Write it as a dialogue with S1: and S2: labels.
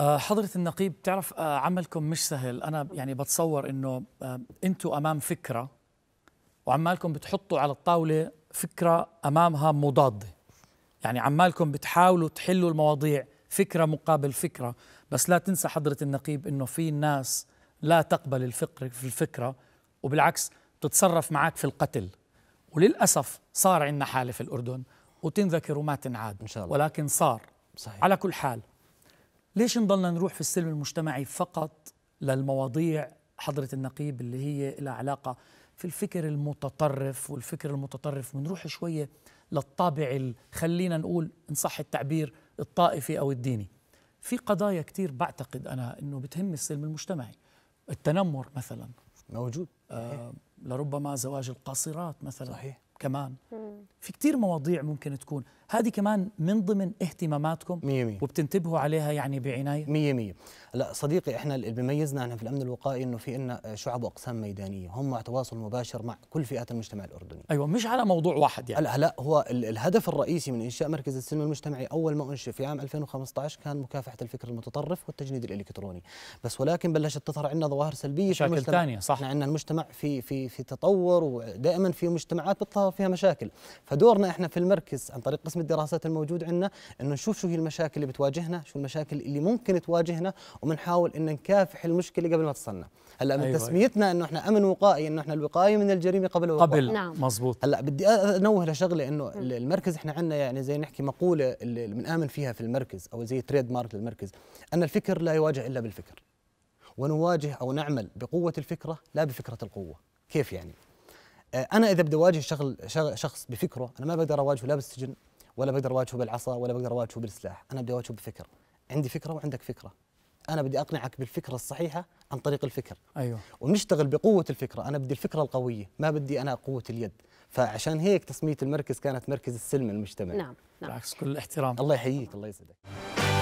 S1: آه، حضرة النقيب بتعرف آه، عملكم مش سهل أنا يعني بتصور أنه آه، أنتوا أمام فكرة وعمالكم بتحطوا على الطاولة فكرة أمامها مضادة يعني عمالكم بتحاولوا تحلوا المواضيع فكرة مقابل فكرة بس لا تنسى حضرة النقيب أنه في ناس لا تقبل الفكرة في الفكرة وبالعكس تتصرف معك في القتل وللأسف صار عندنا حالة في الأردن وتنذكر وما تنعاد إن شاء الله. ولكن صار صحيح. على كل حال ليش نضلنا نروح في السلم المجتمعي فقط للمواضيع حضرة النقيب اللي هي لها علاقة في الفكر المتطرف والفكر المتطرف بنروح شوية للطابع خلينا نقول إن صح التعبير الطائفي أو الديني في قضايا كتير بعتقد أنا أنه بتهم السلم المجتمعي التنمر مثلا موجود آه لربما زواج القاصرات مثلا صحيح كمان في كتير مواضيع ممكن تكون هذه كمان من ضمن اهتماماتكم مية مية. وبتنتبهوا عليها يعني بعناية
S2: مية مية لا صديقي احنا اللي بيميزنا احنا في الامن الوقائي انه في عندنا شعب واقسام ميدانيه هم مع تواصل مباشر مع كل فئات المجتمع الاردني ايوه مش على موضوع واحد يعني لا لا هو الهدف الرئيسي من انشاء مركز السلم المجتمعي اول ما انشئ في عام 2015 كان مكافحه الفكر المتطرف والتجنيد الالكتروني بس ولكن بلشت تظهر عندنا ظواهر سلبيه مشاكل ثانيه صح احنا عندنا المجتمع في في في تطور ودائما في مجتمعات بتظهر فيها مشاكل فدورنا احنا في المركز عن طريق قسم الدراسات الموجود عندنا انه نشوف شو هي المشاكل اللي بتواجهنا شو المشاكل اللي ممكن تواجهنا وبنحاول ان نكافح المشكله قبل ما تصلنا هلا من أيوة, أيوة. تسميتنا انه احنا امن وقائي انه احنا الوقايه من الجريمه قبل الوقوع قبل نعم. مزبوط هلا بدي انوه لشغله انه المركز احنا عندنا يعني زي نحكي مقوله اللي بنامن فيها في المركز او زي تريد مارك للمركز ان الفكر لا يواجه الا بالفكر ونواجه او نعمل بقوه الفكره لا بفكره القوه كيف يعني آه، انا اذا بدي اواجه شغل شخص بفكره انا ما بقدر اواجهه لا بالسجن ولا بقدر اواجهه بالعصا ولا بقدر اواجهه بالسلاح انا بدي اواجهه بفكر عندي فكره وعندك فكره انا بدي اقنعك بالفكره الصحيحه عن طريق الفكر ايوه ونشتغل بقوه الفكره انا بدي الفكره القويه ما بدي انا قوه اليد فعشان هيك تسميه المركز كانت مركز السلم المجتمعي نعم نعم
S1: بالعكس كل الاحترام الله يحييك الله يسعدك